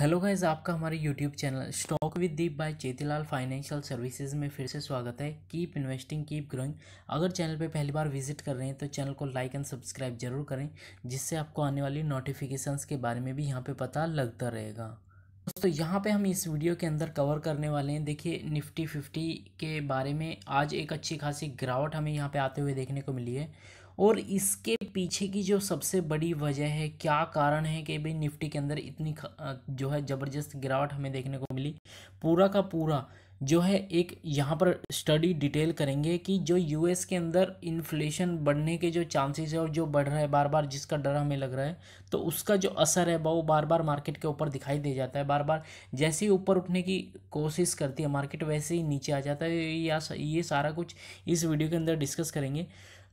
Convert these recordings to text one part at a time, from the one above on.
hello guys आपका हमारे YouTube channel stock with Deep by Chetilal financial services में फिर से स्वागत है कीप इन्वेस्टिंग कीप ग्रोइंग अगर चैनल पे पहली बार विजिट कर रहे हैं तो चैनल को लाइक एंड सब्सक्राइब जरूर करें जिससे आपको आने वाली नोटिफिकेशंस के बारे में भी यहाँ पे पता लगता रहेगा दोस्तों यहाँ पे हम इस वीडियो के अंदर कवर करने वाले हैं देखिए निफ्टी फिफ्टी के बारे में आज एक अच्छी खासी गिरावट हमें यहाँ पर आते हुए देखने को मिली है और इसके पीछे की जो सबसे बड़ी वजह है क्या कारण है कि भाई निफ्टी के अंदर इतनी जो है ज़बरदस्त गिरावट हमें देखने को मिली पूरा का पूरा जो है एक यहाँ पर स्टडी डिटेल करेंगे कि जो यूएस के अंदर इन्फ्लेशन बढ़ने के जो चांसेस है और जो बढ़ रहा है बार बार जिसका डर हमें लग रहा है तो उसका जो असर है वो बार बार मार्केट के ऊपर दिखाई दे जाता है बार बार जैसे ही ऊपर उठने की कोशिश करती है मार्केट वैसे ही नीचे आ जाता है या ये सारा कुछ इस वीडियो के अंदर डिस्कस करेंगे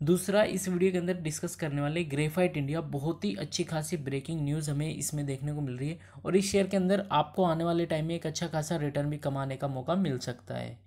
दूसरा इस वीडियो के अंदर डिस्कस करने वाले ग्रेफाइट इंडिया बहुत ही अच्छी खासी ब्रेकिंग न्यूज़ हमें इसमें देखने को मिल रही है और इस शेयर के अंदर आपको आने वाले टाइम में एक अच्छा खासा रिटर्न भी कमाने का मौका मिल सकता है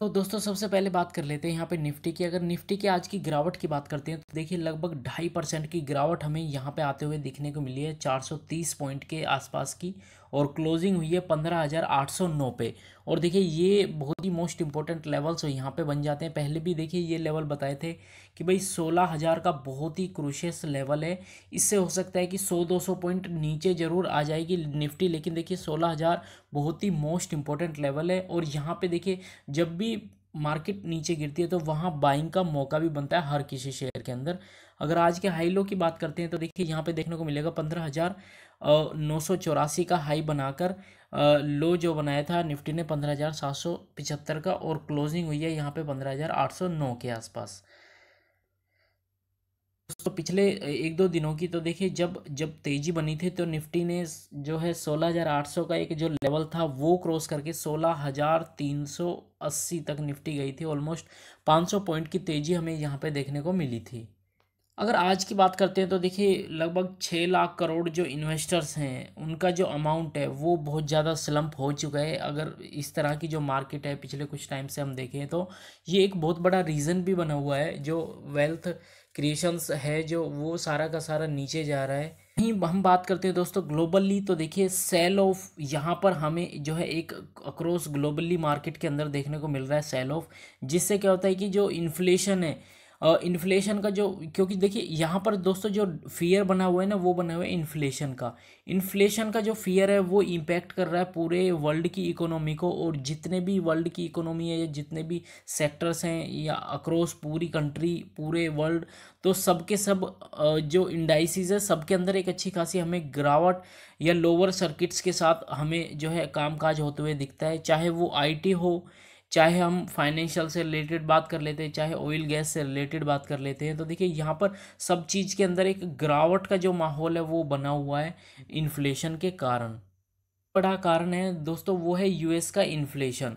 तो दोस्तों सबसे पहले बात कर लेते हैं यहाँ पे निफ्टी की अगर निफ्टी की आज की गिरावट की बात करते हैं तो देखिए लगभग ढाई परसेंट की गिरावट हमें यहाँ पे आते हुए दिखने को मिली है 430 पॉइंट के आसपास की और क्लोजिंग हुई है पंद्रह हज़ार आठ सौ नौ पे और देखिए ये बहुत ही मोस्ट इंपॉर्टेंट लेवल्स यहाँ पे बन जाते हैं पहले भी देखिए ये लेवल बताए थे कि भाई सोलह हज़ार का बहुत ही क्रूशियस लेवल है इससे हो सकता है कि सौ दो सौ पॉइंट नीचे ज़रूर आ जाएगी निफ्टी लेकिन देखिए सोलह हज़ार बहुत ही मोस्ट इंपॉर्टेंट लेवल है और यहाँ पर देखिए जब भी मार्केट नीचे गिरती है तो वहाँ बाइंग का मौका भी बनता है हर किसी शेयर के अंदर अगर आज के हाई लो की बात करते हैं तो देखिए यहाँ पे देखने को मिलेगा पंद्रह हज़ार नौ सौ चौरासी का हाई बनाकर लो जो बनाया था निफ्टी ने पंद्रह हज़ार सात सौ पिछहत्तर का और क्लोजिंग हुई है यहाँ पे पंद्रह हज़ार आठ सौ नौ के आसपास दोस्तों पिछले एक दो दिनों की तो देखिए जब जब तेजी बनी थी तो निफ्टी ने जो है 16,800 का एक जो लेवल था वो क्रॉस करके 16,380 तक निफ्टी गई थी ऑलमोस्ट 500 पॉइंट की तेजी हमें यहाँ पे देखने को मिली थी अगर आज की बात करते हैं तो देखिए लगभग छः लाख करोड़ जो इन्वेस्टर्स हैं उनका जो अमाउंट है वो बहुत ज़्यादा स्लम्प हो चुका है अगर इस तरह की जो मार्केट है पिछले कुछ टाइम से हम देखें तो ये एक बहुत बड़ा रीज़न भी बना हुआ है जो वेल्थ क्रिएशंस है जो वो सारा का सारा नीचे जा रहा है वहीं हम बात करते हैं दोस्तों ग्लोबली तो देखिए सेल ऑफ यहाँ पर हमें जो है एक अक्रॉस ग्लोबली मार्केट के अंदर देखने को मिल रहा है सेल ऑफ जिससे क्या होता है कि जो इन्फ्लेशन है इन्फ्लेशन का जो क्योंकि देखिए यहाँ पर दोस्तों जो फियर बना हुआ है ना वो बना हुआ है इन्फ्लेशन का इन्फ्लेशन का जो फियर है वो इम्पैक्ट कर रहा है पूरे वर्ल्ड की इकोनॉमी को और जितने भी वर्ल्ड की इकोनॉमी है या जितने भी सेक्टर्स हैं या अक्रॉस पूरी कंट्री पूरे वर्ल्ड तो सबके सब जो इंडाइसिस है सबके अंदर एक अच्छी खासी हमें गिरावट या लोअर सर्किट्स के साथ हमें जो है कामकाज होते हुए दिखता है चाहे वो आईटी हो चाहे हम फाइनेंशियल से रिलेटेड बात कर लेते हैं चाहे ऑयल गैस से रिलेटेड बात कर लेते हैं तो देखिए यहाँ पर सब चीज़ के अंदर एक गिरावट का जो माहौल है वो बना हुआ है इन्फ्लेशन के कारण बड़ा कारण है दोस्तों वो है यूएस का इन्फ्लेशन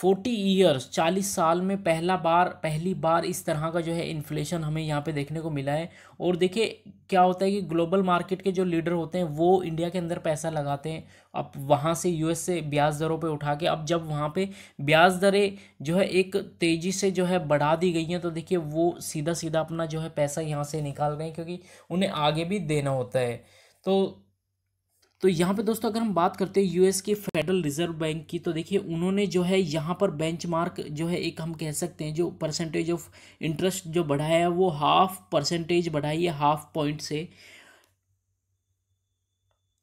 फोर्टी ईयर्स चालीस साल में पहला बार पहली बार इस तरह का जो है इन्फ्लेशन हमें यहाँ पे देखने को मिला है और देखिए क्या होता है कि ग्लोबल मार्केट के जो लीडर होते हैं वो इंडिया के अंदर पैसा लगाते हैं अब वहाँ से यूएस से ब्याज दरों पे उठा के अब जब वहाँ पे ब्याज दरें जो है एक तेज़ी से जो है बढ़ा दी गई हैं तो देखिए वो सीधा सीधा अपना जो है पैसा यहाँ से निकाल रहे हैं क्योंकि उन्हें आगे भी देना होता है तो तो यहाँ पे दोस्तों अगर हम बात करते हैं यूएस के फेडरल रिजर्व बैंक की तो देखिए उन्होंने जो है यहाँ पर बेंचमार्क जो है एक हम कह सकते हैं जो परसेंटेज ऑफ इंटरेस्ट जो बढ़ाया है वो हाफ परसेंटेज बढ़ाई है हाफ पॉइंट से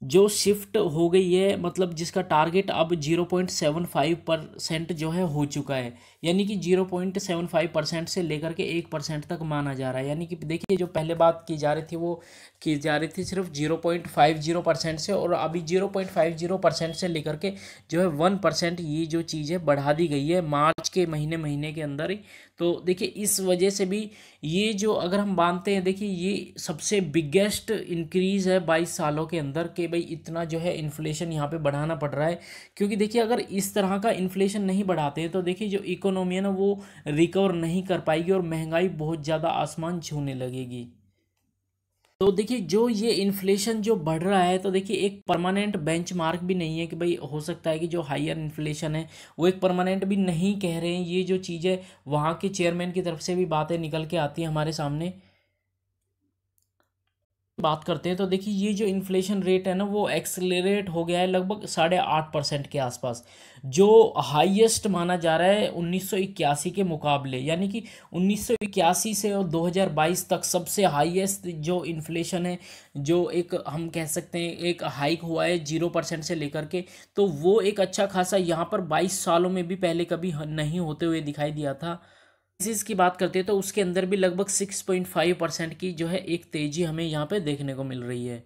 जो शिफ्ट हो गई है मतलब जिसका टारगेट अब zero point seven five percent जो है हो चुका है यानी कि zero point seven five percent से लेकर के एक परसेंट तक माना जा रहा है यानी कि देखिए जो पहले बात की जा रही थी वो की जा रही थी सिर्फ zero point five zero percent से और अभी zero point five zero percent से लेकर के जो है वन परसेंट ये जो चीज़ है बढ़ा दी गई है मार्च के महीने महीने के अंदर ही तो देखिए इस वजह से भी ये जो अगर हम मानते हैं देखिए ये सबसे बिगेस्ट इंक्रीज़ है बाईस सालों के अंदर के भाई इतना जो है इन्फ्लेशन यहाँ पे बढ़ाना पड़ रहा है क्योंकि देखिए अगर इस तरह का इन्फ्लेशन नहीं बढ़ाते तो देखिए जो इकोनॉमी है ना वो रिकवर नहीं कर पाएगी और महंगाई बहुत ज़्यादा आसमान छूने लगेगी तो देखिए जो ये इन्फ्लेशन जो बढ़ रहा है तो देखिए एक परमानेंट बेंचमार्क भी नहीं है कि भाई हो सकता है कि जो हायर इन्फ्लेशन है वो एक परमानेंट भी नहीं कह रहे हैं ये जो चीज़ें वहाँ के चेयरमैन की तरफ से भी बातें निकल के आती हैं हमारे सामने बात करते हैं तो देखिए ये जो इन्फ्लेशन रेट है ना वो एक्सलरेट हो गया है लगभग साढ़े आठ परसेंट के आसपास जो हाईएस्ट माना जा रहा है 1981 के मुकाबले यानी कि 1981 से और 2022 तक सबसे हाईएस्ट जो इन्फ्लेशन है जो एक हम कह सकते हैं एक हाइक हुआ है जीरो परसेंट से लेकर के तो वो एक अच्छा खासा यहाँ पर बाईस सालों में भी पहले कभी नहीं होते हुए दिखाई दिया था तेज़ीज़ की बात करते हैं तो उसके अंदर भी लगभग सिक्स पॉइंट फाइव परसेंट की जो है एक तेज़ी हमें यहाँ पे देखने को मिल रही है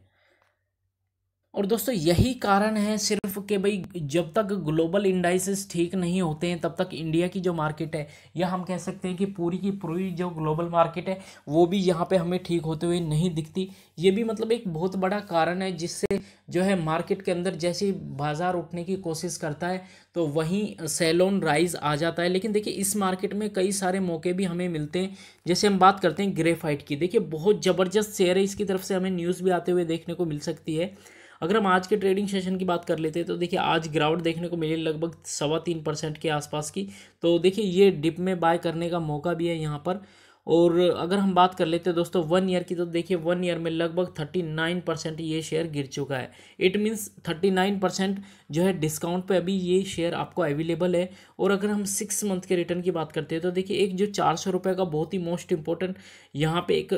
और दोस्तों यही कारण है सिर्फ कि भाई जब तक ग्लोबल इंडाइसिस ठीक नहीं होते हैं तब तक इंडिया की जो मार्केट है या हम कह सकते हैं कि पूरी की पूरी जो ग्लोबल मार्केट है वो भी यहाँ पे हमें ठीक होते हुए नहीं दिखती ये भी मतलब एक बहुत बड़ा कारण है जिससे जो है मार्केट के अंदर जैसे बाज़ार उठने की कोशिश करता है तो वहीं सेलोन राइज आ जाता है लेकिन देखिए इस मार्केट में कई सारे मौके भी हमें मिलते हैं जैसे हम बात करते हैं ग्रेफाइट की देखिए बहुत ज़बरदस्त शेयर है इसकी तरफ से हमें न्यूज़ भी आते हुए देखने को मिल सकती है अगर हम आज के ट्रेडिंग सेशन की बात कर लेते हैं तो देखिए आज गिरावट देखने को मिली लगभग सवा तीन परसेंट के आसपास की तो देखिए ये डिप में बाय करने का मौका भी है यहाँ पर और अगर हम बात कर लेते हैं दोस्तों वन ईयर की तो देखिए वन ईयर में लगभग थर्टी नाइन परसेंट ये शेयर गिर चुका है it means thirty nine percent जो है डिस्काउंट पे अभी ये शेयर आपको अवेलेबल है और अगर हम सिक्स मंथ के रिटर्न की बात करते हैं तो देखिए एक जो चार सौ रुपये का बहुत ही मोस्ट इंपॉर्टेंट यहाँ पे एक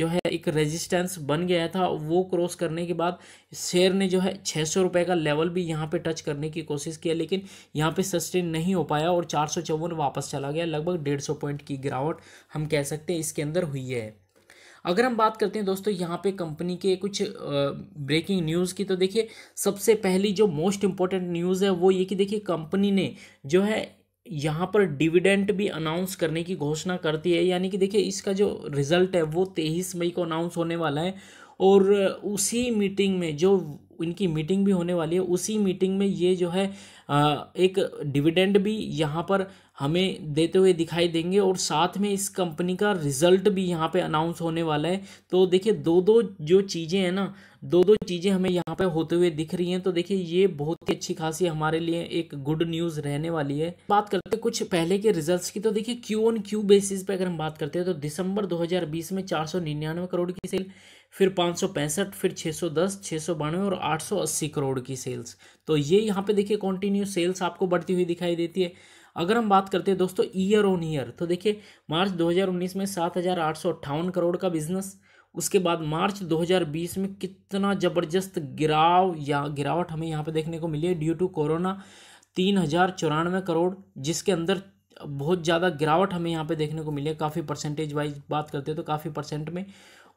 जो है एक रेजिस्टेंस बन गया था वो क्रॉस करने के बाद शेयर ने जो है छः सौ रुपये का लेवल भी यहाँ पे टच करने की कोशिश किया लेकिन यहाँ पे सस्टेन नहीं हो पाया और चार सौ चौवन वापस चला गया लगभग डेढ़ सौ पॉइंट की गिरावट हम कह सकते हैं इसके अंदर हुई है अगर हम बात करते हैं दोस्तों यहाँ पे कंपनी के कुछ ब्रेकिंग न्यूज़ की तो देखिए सबसे पहली जो मोस्ट इम्पॉर्टेंट न्यूज़ है वो ये कि देखिए कंपनी ने जो है यहाँ पर डिविडेंट भी अनाउंस करने की घोषणा करती है यानी कि देखिए इसका जो रिज़ल्ट है वो तेईस मई को अनाउंस होने वाला है और उसी मीटिंग में जो इनकी मीटिंग भी होने वाली है उसी मीटिंग में ये जो है एक डिविडेंड भी यहाँ पर हमें देते हुए दिखाई देंगे और साथ में इस कंपनी का रिजल्ट भी यहाँ पे अनाउंस होने वाला है तो देखिए दो दो जो चीज़ें हैं ना दो दो चीज़ें हमें यहाँ पे होते हुए दिख रही हैं तो देखिए ये बहुत ही अच्छी खासी हमारे लिए एक गुड न्यूज़ रहने वाली है बात करते हैं कुछ पहले के रिजल्ट्स की तो देखिए क्यू ऑन क्यू बेसिस पे अगर हम बात करते हैं तो दिसंबर 2020 में चार करोड़ की सेल फिर पाँच फिर छः सौ और 880 करोड़ की सेल्स तो ये यहाँ पे देखिए कंटिन्यू सेल्स आपको बढ़ती हुई दिखाई देती है अगर हम बात करते हैं दोस्तों ईयर ऑन ईयर तो देखिए मार्च 2019 में सात करोड़ का बिजनेस उसके बाद मार्च 2020 में कितना ज़बरदस्त गिराव या गिरावट हमें यहाँ पे देखने को मिली है ड्यू टू कोरोना तीन हज़ार चौरानवे करोड़ जिसके अंदर बहुत ज़्यादा गिरावट हमें यहाँ पे देखने को मिली है काफ़ी परसेंटेज वाइज बात करते हैं तो काफ़ी परसेंट में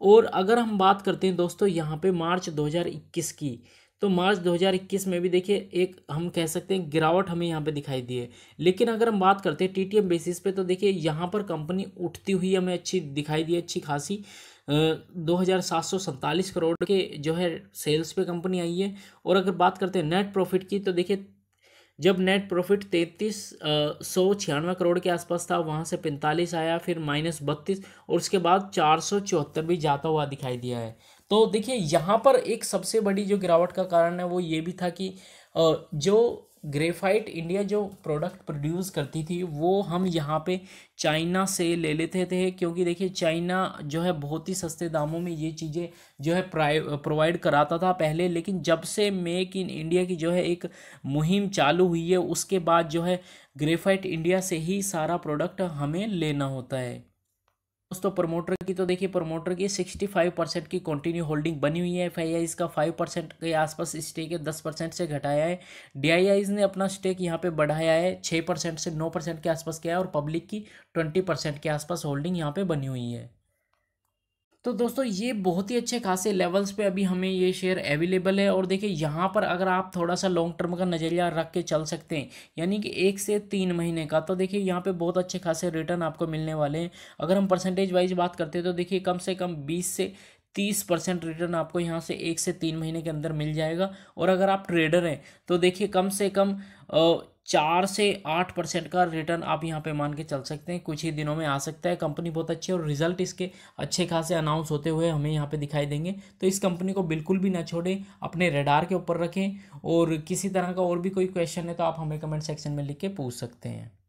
और अगर हम बात करते हैं दोस्तों यहाँ पे मार्च 2021 की तो मार्च 2021 में भी देखिए एक हम कह सकते हैं गिरावट हमें यहाँ पे दिखाई दी है लेकिन अगर हम बात करते हैं टीटीएम बेसिस पे तो देखिए यहाँ पर कंपनी उठती हुई हमें अच्छी दिखाई दी अच्छी खासी दो हज़ार सात सौ करोड़ के जो है सेल्स पे कंपनी आई है और अगर बात करते हैं नेट प्रॉफिट की तो देखिए जब नेट प्रॉफिट तैंतीस सौ छियानवे करोड़ के आसपास था वहाँ से पैंतालीस आया फिर माइनस बत्तीस और उसके बाद चार सौ चौहत्तर भी जाता हुआ दिखाई दिया है तो देखिए यहाँ पर एक सबसे बड़ी जो गिरावट का कारण है वो ये भी था कि जो ग्रेफाइट इंडिया जो प्रोडक्ट प्रोड्यूस करती थी वो हम यहाँ पे चाइना से ले लेते थे क्योंकि देखिए चाइना जो है बहुत ही सस्ते दामों में ये चीज़ें जो है प्रोवाइड कराता था पहले लेकिन जब से मेक इन इंडिया की जो है एक मुहिम चालू हुई है उसके बाद जो है ग्रेफाइट इंडिया से ही सारा प्रोडक्ट हमें लेना होता है दोस्तों प्रमोटर की तो देखिए प्रमोटर की 65 परसेंट की कंटिन्यू होल्डिंग बनी हुई है एफ का 5 परसेंट के आसपास स्टेक है 10 परसेंट से घटाया है डी ने अपना स्टेक यहाँ पे बढ़ाया है 6 परसेंट से 9 परसेंट के आसपास किया है और पब्लिक की 20 परसेंट के आसपास होल्डिंग यहाँ पे बनी हुई है तो दोस्तों ये बहुत ही अच्छे खासे लेवल्स पे अभी हमें ये शेयर अवेलेबल है और देखिए यहाँ पर अगर आप थोड़ा सा लॉन्ग टर्म का नज़रिया रख के चल सकते हैं यानी कि एक से तीन महीने का तो देखिए यहाँ पे बहुत अच्छे खासे रिटर्न आपको मिलने वाले हैं अगर हम परसेंटेज वाइज बात करते हैं तो देखिए कम से कम बीस से तीस परसेंट रिटर्न आपको यहाँ से एक से तीन महीने के अंदर मिल जाएगा और अगर आप ट्रेडर हैं तो देखिए कम से कम आ, चार से आठ परसेंट का रिटर्न आप यहाँ पे मान के चल सकते हैं कुछ ही दिनों में आ सकता है कंपनी बहुत अच्छी है और रिजल्ट इसके अच्छे खासे अनाउंस होते हुए हमें यहाँ पे दिखाई देंगे तो इस कंपनी को बिल्कुल भी ना छोड़ें अपने रेडार के ऊपर रखें और किसी तरह का और भी कोई क्वेश्चन है तो आप हमें कमेंट सेक्शन में लिख के पूछ सकते हैं